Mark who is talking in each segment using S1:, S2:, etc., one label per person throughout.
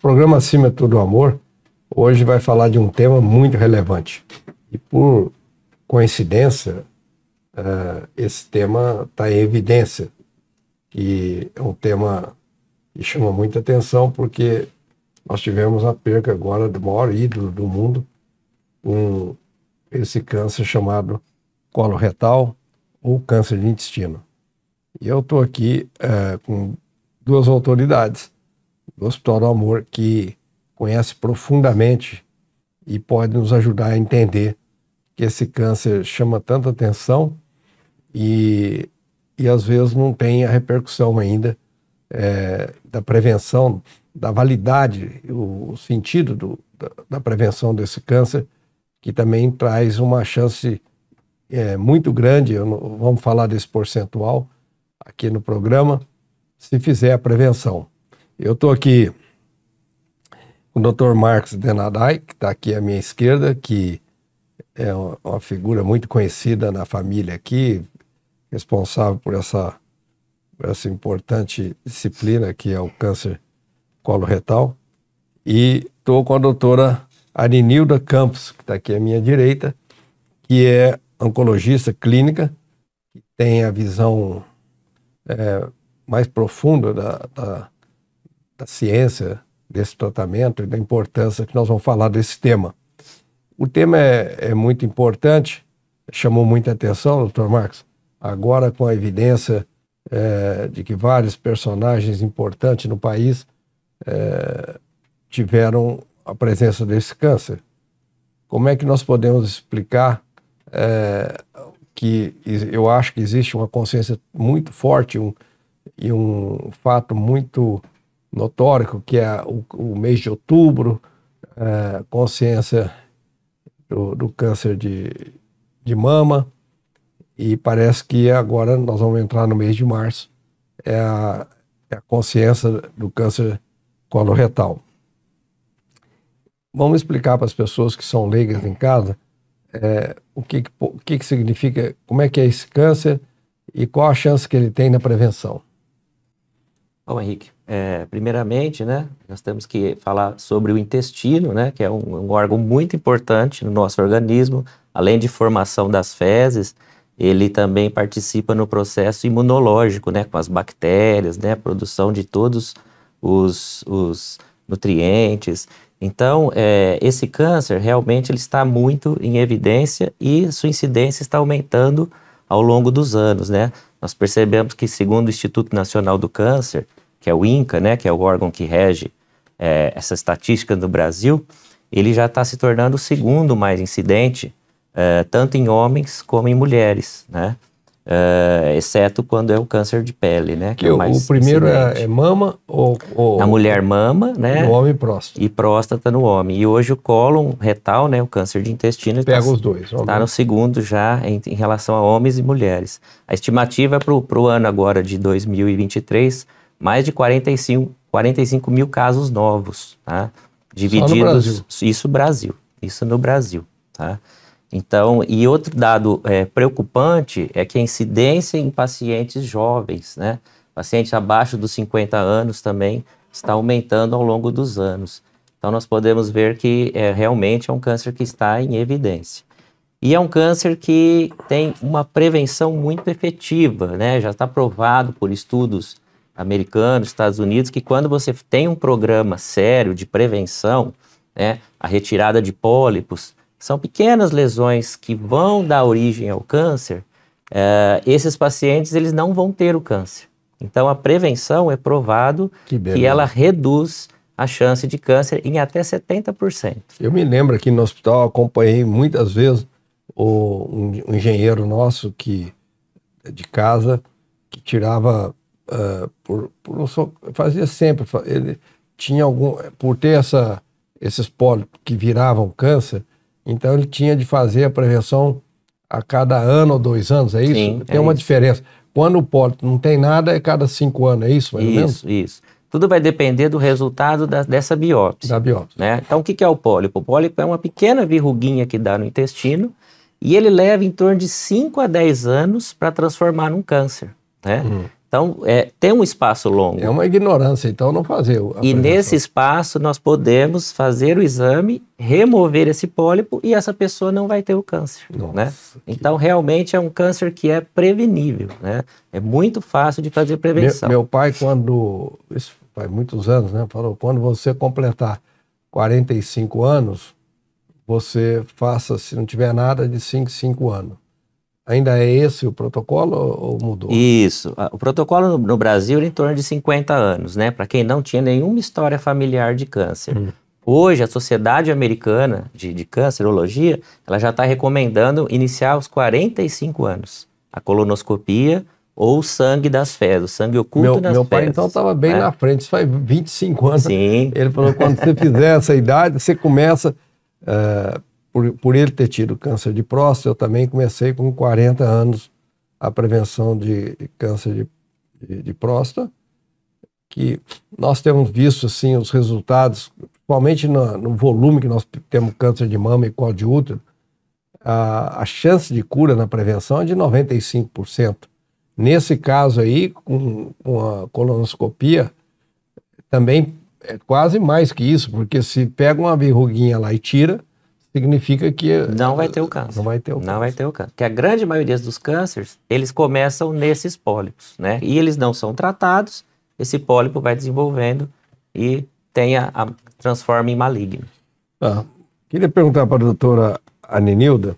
S1: programa Acima de Tudo Amor hoje vai falar de um tema muito relevante. E por coincidência, uh, esse tema está em evidência, e é um tema que chama muita atenção, porque nós tivemos a perca agora do maior ídolo do mundo, com esse câncer chamado colo retal ou câncer de intestino. E eu estou aqui uh, com duas autoridades do Hospital do Amor, que conhece profundamente e pode nos ajudar a entender que esse câncer chama tanta atenção e, e às vezes não tem a repercussão ainda é, da prevenção, da validade, o, sentido do, da, da, prevenção desse câncer, que também traz uma chance é, muito grande, não, vamos falar desse percentual aqui no programa, se fizer a prevenção. Eu estou aqui com o Dr. Marcos Denadai, que está aqui à minha esquerda, que é uma figura muito conhecida na família aqui, responsável por essa, por essa importante disciplina que é o câncer coloretal. E estou com a doutora Arinilda Campos, que está aqui à minha direita, que é oncologista clínica, que tem a visão é, mais profunda da, da, da ciência, desse tratamento e da importância que nós vamos falar desse tema. O tema é, é muito importante, chamou muita atenção, doutor Marcos, agora com a evidência é, de que vários personagens importantes no país é, tiveram a presença desse câncer. Como é que nós podemos explicar é, que eu acho que existe uma consciência muito forte um, e um fato muito notório, que é o, o mês de outubro, é, consciência do, do, câncer de, de mama, e parece que agora nós vamos entrar no mês de março, é a, é a consciência do câncer coloretal. Vamos explicar para as pessoas que são leigas em casa é, o, que, o que, que significa, como é que é esse câncer e qual a chance que ele tem na prevenção.
S2: Bom, Henrique, é, primeiramente, né, nós temos que falar sobre o intestino, né, que é um, um, órgão muito importante no nosso organismo, além de formação das fezes, ele também participa no processo imunológico, né, com as bactérias, né, produção de todos os, os nutrientes. Então, é, esse câncer realmente ele está muito em evidência e sua incidência está aumentando ao longo dos anos, né? Nós percebemos que, segundo o Instituto Nacional do Câncer, que é o INCA, né, que é o órgão que rege é, essa estatística do Brasil, ele já está se tornando o segundo mais incidente, é, tanto em homens como em mulheres, né? É, exceto quando é o câncer de pele, né? Que, que é o, o primeiro é, é,
S1: mama ou, ou,
S2: A mulher mama, né? O homem próstata. E próstata no homem. E hoje o cólon retal, né? O câncer de intestino. Tá Pega tá, os dois. Está no segundo já em, em, relação a homens e mulheres. A estimativa é para o ano agora de 2023 mais de 45, 45 mil casos novos, tá? Divididos. Só no Brasil. Isso Brasil, isso no Brasil, tá? Então, e outro dado é, preocupante é que a incidência em pacientes jovens, né? Pacientes abaixo dos 50 anos também está aumentando ao longo dos anos. Então, nós podemos ver que é, realmente é um câncer que está em evidência. E é um câncer que tem uma prevenção muito efetiva, né? Já está provado por estudos americano Estados Unidos, que quando você tem um programa sério de prevenção, né, a retirada de pólipos, são pequenas lesões que vão dar origem ao câncer, eh, esses pacientes eles não vão ter o câncer. Então a prevenção é provado que, que ela reduz a chance de câncer em até 70%.
S1: Eu me lembro que no hospital, acompanhei muitas vezes o, um, um engenheiro nosso que de casa que tirava uh, por, por fazia sempre, ele tinha algum, por ter essa, esses pólipos que viravam câncer, então ele tinha de fazer a prevenção a cada ano ou dois anos, é isso? Sim, tem é uma isso. diferença. Quando o pólipo não tem nada, é cada cinco anos, é isso? Mais isso, ou menos?
S2: isso. Tudo vai depender do resultado da, dessa biópsia. Da biópsia. Né? Então, o que é o pólipo? O pólipo é uma pequena verruguinha que dá no intestino e ele leva em torno de 5 a 10 anos para transformar num câncer. Né? Uhum. Então, é, tem um espaço longo. É uma ignorância, então não fazer. E nesse espaço nós podemos fazer o exame, remover esse pólipo e essa pessoa não vai ter o câncer. Né? Nossa, né? Então, realmente é um câncer que é prevenível. Né? É muito fácil de fazer prevenção. Meu, meu
S1: pai, quando. Isso faz muitos anos, né? Falou: quando você completar 45 anos, você faça, se não tiver nada, de 5 em 5 anos. Ainda é esse o protocolo
S2: ou mudou? Isso. O protocolo no Brasil era em torno de 50 anos, né? Para quem não tinha nenhuma história familiar de câncer. Hum. Hoje, a Sociedade Americana de, de Câncerologia, ela já está recomendando iniciar aos 45 anos a colonoscopia ou sangue das fezes, o sangue oculto meu, das fezes. Meu pai, então, estava bem né? na frente, isso faz 25 anos. Sim. Ele falou, quando você fizer
S1: essa idade, você começa... Uh, por, por ele ter tido câncer de próstata, eu também comecei com 40 anos a prevenção de, câncer de, de, de, próstata, que nós temos visto assim, os resultados, principalmente no, no volume que nós temos câncer de mama e colo de útero, a, a chance de cura na prevenção é de 95%. Nesse caso aí, com, com a colonoscopia, também é quase mais que isso, porque se pega uma verruguinha lá e tira, significa
S2: que é não vai ter o câncer. Não vai ter o câncer. Não vai ter o câncer. Que a grande maioria dos cânceres, eles começam nesses pólipos, né? E eles não são tratados, esse pólipo vai desenvolvendo e tem a, a transforma em maligno.
S1: Ah, queria perguntar para a doutora Anenilda.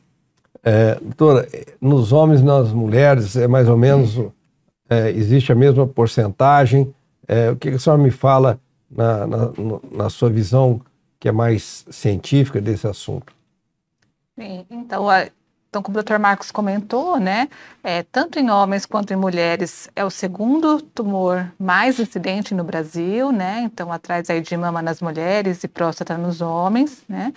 S1: É, doutora, nos homens e nas mulheres é mais ou menos é, existe a mesma porcentagem. É, o que, que a senhora me fala na, na, na sua visão que é mais científica desse assunto.
S3: Sim, então, a, então como o Dr. Marcos comentou, né, é, tanto em homens quanto em mulheres é o segundo tumor mais incidente no Brasil, né, então atrás aí de mama nas mulheres e próstata nos homens, né,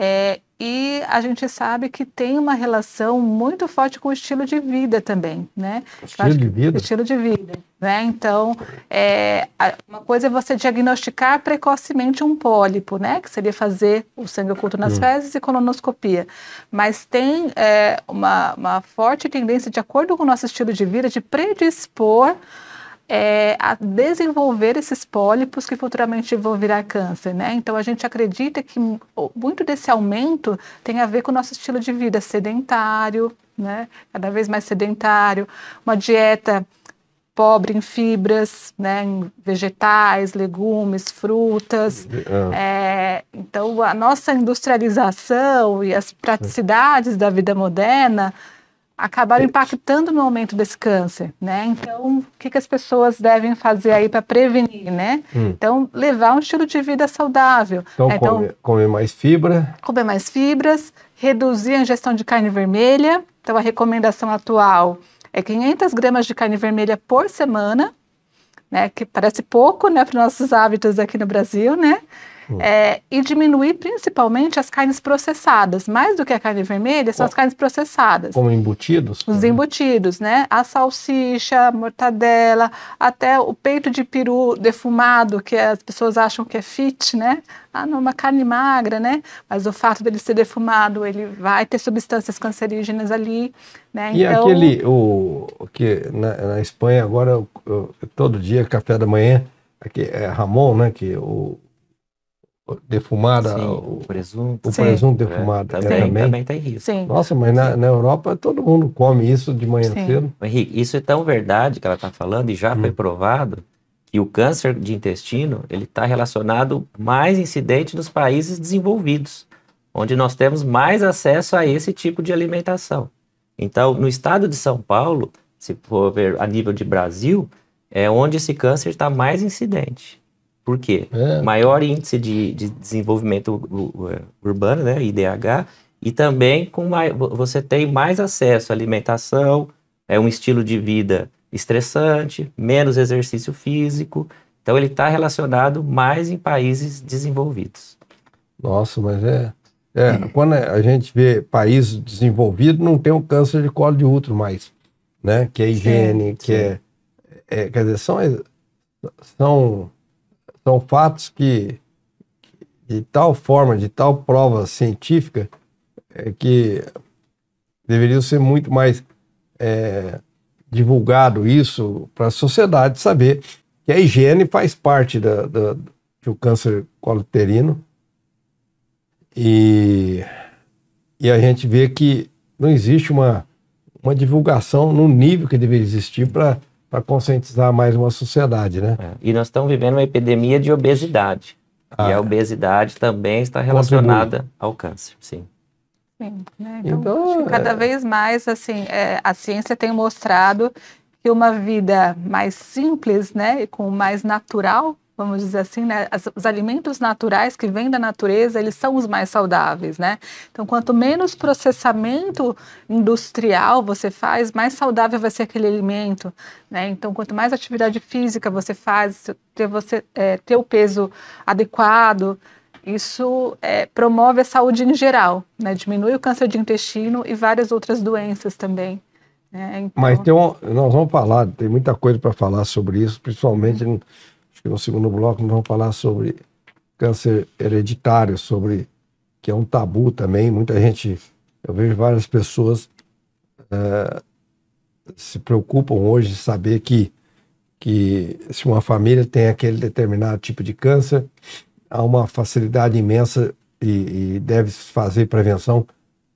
S3: é, e a gente sabe que tem uma relação muito forte com o estilo de vida também, né? Estilo de vida? Estilo de vida, né? Então, é, uma coisa é você diagnosticar precocemente um pólipo, né? Que seria fazer o sangue oculto nas hum. fezes e colonoscopia. Mas tem é, uma, uma forte tendência, de acordo com o nosso estilo de vida, de predispor é, a desenvolver esses pólipos que futuramente vão virar câncer, né? Então a gente acredita que muito desse aumento tem a ver com o nosso estilo de vida sedentário, né? Cada vez mais sedentário, uma dieta pobre em fibras, né, em vegetais, legumes, frutas. Ah. É, então, a nossa industrialização e as praticidades da vida moderna acabaram impactando no aumento desse câncer, né? Então, o que, que as pessoas devem fazer aí para prevenir, né? Hum. Então, levar um estilo de vida saudável. Então, né? então comer,
S1: come mais fibra.
S3: Comer mais fibras, reduzir a ingestão de carne vermelha. Então, a recomendação atual é 500 gramas de carne vermelha por semana, né? Que parece pouco, né, para nossos hábitos aqui no Brasil, né? Hum. É, e diminuir principalmente as carnes processadas. Mais do que a carne vermelha, são oh. as carnes processadas. Como
S1: embutidos?
S3: Os uhum. embutidos, né? A salsicha, a mortadela, até o peito de peru defumado, que as pessoas acham que é fit, né? Ah, não, uma carne magra, né? Mas o fato dele ser defumado, ele vai ter substâncias cancerígenas ali, né? E então... aquele,
S1: o, que na, na Espanha agora, eu, eu, todo dia, café da manhã, aqui é Ramon, né? Que é o defumada, Sim, o, presunto, o Sim. presunto é, defumado é, também, é, também. Também tem tá risco Sim. Nossa, mas na, na, Europa todo mundo come isso de manhã Sim. cedo.
S2: Henrique, isso é tão verdade que ela está falando e já hum. foi provado que o câncer de intestino ele está relacionado mais incidente nos países desenvolvidos, onde nós temos mais acesso a esse tipo de alimentação. Então, no estado de São Paulo, se for ver a nível de Brasil, é onde esse câncer está mais incidente. Por quê? É. Maior índice de, de desenvolvimento é, urbano, né, IDH, e também com mais, você tem mais acesso à alimentação, é um estilo de vida estressante, menos exercício físico. Então ele está relacionado mais em países desenvolvidos. Nossa, mas é, é, hum. Quando a
S1: gente vê país desenvolvido, não tem o câncer de colo de útero mais, né? Que é higiene, sim, que é, sim. É, é, Quer dizer, são, são são fatos que, de tal forma, de tal prova científica, é, que deveriam ser muito mais é, divulgado isso para a sociedade saber que a higiene faz parte da, da, do câncer coluterino. E, e a gente vê que não existe uma, uma divulgação no nível que deveria existir para para conscientizar mais uma sociedade, né? É.
S2: E nós estamos vivendo uma epidemia de obesidade. Ah, e a ah, é. obesidade também está relacionada contribui. ao câncer, sim.
S3: Sim, né? então, então cada é... vez mais assim é, a ciência tem mostrado que uma vida mais simples, né, e com mais natural vamos dizer assim, né? os alimentos naturais que vêm da natureza, eles são os mais saudáveis, né? Então, quanto menos processamento industrial você faz, mais saudável vai ser aquele alimento, né? Então, quanto mais atividade física você faz, ter, você, é, ter o peso adequado, isso é, promove a saúde em geral, né? Diminui o câncer de intestino e várias outras doenças também. Né? Então... Mas
S1: tem um, nós vamos falar, tem muita coisa para falar sobre isso, principalmente... Uhum que no segundo bloco nós vamos falar sobre câncer hereditário, sobre que é um tabu também. Muita gente, eu vejo várias pessoas uh, se preocupam hoje de saber que, que se uma família tem aquele determinado tipo de câncer, há uma facilidade imensa e, e deve fazer prevenção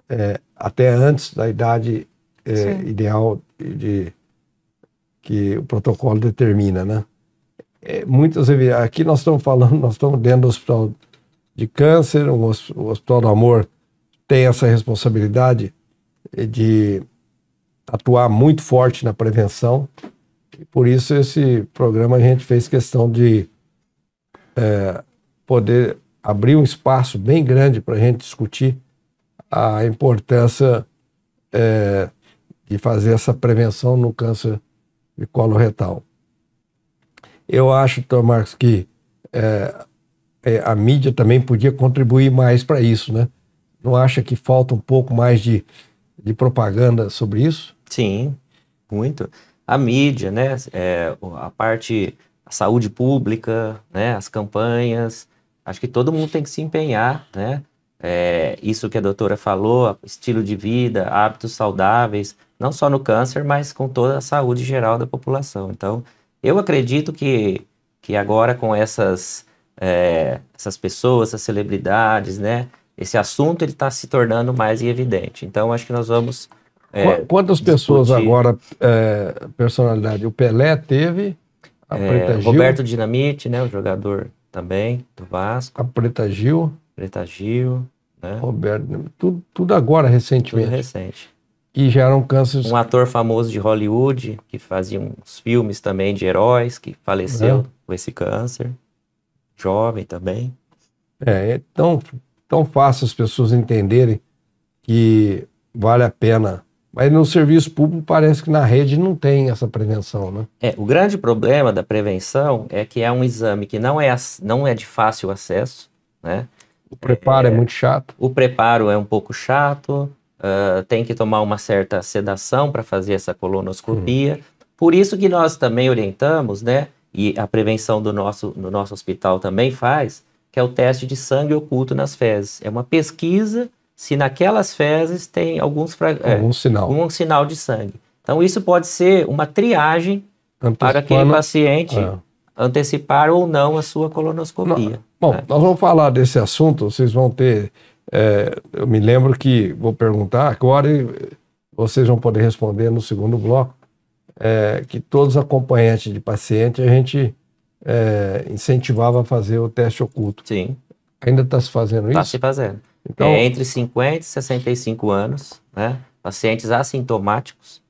S1: é, até antes da idade é, ideal de, de, que o protocolo determina, né? é, muitas Aqui nós estamos falando, nós estamos dentro do hospital de câncer, o Hospital do Amor tem essa responsabilidade de atuar muito forte na prevenção. E por isso esse programa a gente fez questão de é, poder abrir um espaço bem grande para a gente discutir a importância é, de fazer essa prevenção no câncer de colo retal. Eu acho, Tomás, que é, é, a mídia também podia contribuir mais para isso, né? Não acha que falta um pouco mais de, de propaganda sobre isso?
S2: Sim, muito. A mídia, né? É, a parte, a saúde pública, né? As campanhas. Acho que todo mundo tem que se empenhar, né? É, isso que a doutora falou, estilo de vida, hábitos saudáveis, não só no câncer, mas com toda a saúde geral da população. Então, eu acredito que, que agora com essas, é, essas pessoas, essas celebridades, né? Esse assunto ele está se tornando mais evidente. Então acho que nós vamos é, Quantas pessoas agora,
S1: é, personalidade? O Pelé teve, a é, Preta Gil. Roberto
S2: Dinamite, né? O jogador também do Vasco. A Preta Gil. Preta Gil, né? Roberto, tudo,
S1: tudo agora recentemente. Tudo recente que geram câncer. Um
S2: ator famoso de Hollywood, que fazia uns filmes também de heróis, que faleceu é. com esse câncer. Jovem também.
S1: É, é tão, tão fácil as pessoas entenderem
S2: que vale a pena. Mas
S1: no serviço público parece que na rede não tem essa prevenção, né?
S2: É, o grande problema da prevenção é que é um exame que não é, não é de fácil acesso, né? O
S1: preparo é, é muito chato.
S2: O preparo é um pouco chato, ah, tem que tomar uma certa sedação para fazer essa colonoscopia. Uhum. Por isso que nós também orientamos, né? E a prevenção do nosso, no nosso hospital também faz, que é o teste de sangue oculto nas fezes. É uma pesquisa se naquelas fezes tem alguns fra... É, algum, sinal. algum sinal de sangue. Então, isso pode ser uma triagem Antecipando... para aquele paciente é. antecipar ou não a sua colonoscopia. Não.
S1: Bom, né? nós vamos falar desse assunto, vocês vão ter é, eu me lembro que, vou perguntar agora, vocês vão poder responder no segundo bloco, é, que todos os acompanhantes de paciente a gente é, incentivava a fazer o teste oculto. Sim. Ainda está se fazendo tá isso? Está se fazendo. Então, é,
S2: entre 50 e 65 anos, né? Pacientes assintomáticos.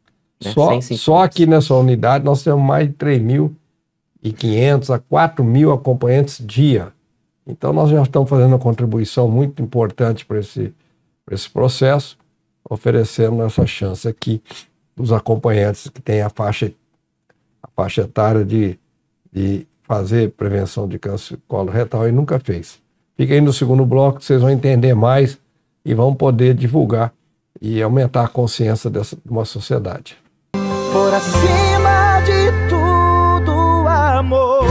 S2: Né? Só,
S1: só aqui nessa unidade nós temos mais de 3.500 a 4.000 acompanhantes dia. Então, nós já estamos fazendo uma contribuição muito importante para esse, esse processo, oferecendo essa chance aqui dos acompanhantes que têm a faixa, a faixa etária de, de fazer prevenção de câncer coloretal e nunca fez. Fiquem aí no segundo bloco, vocês vão entender mais e vão poder divulgar e aumentar a consciência dessa, de uma sociedade.
S2: Por
S3: acima de tudo, amor.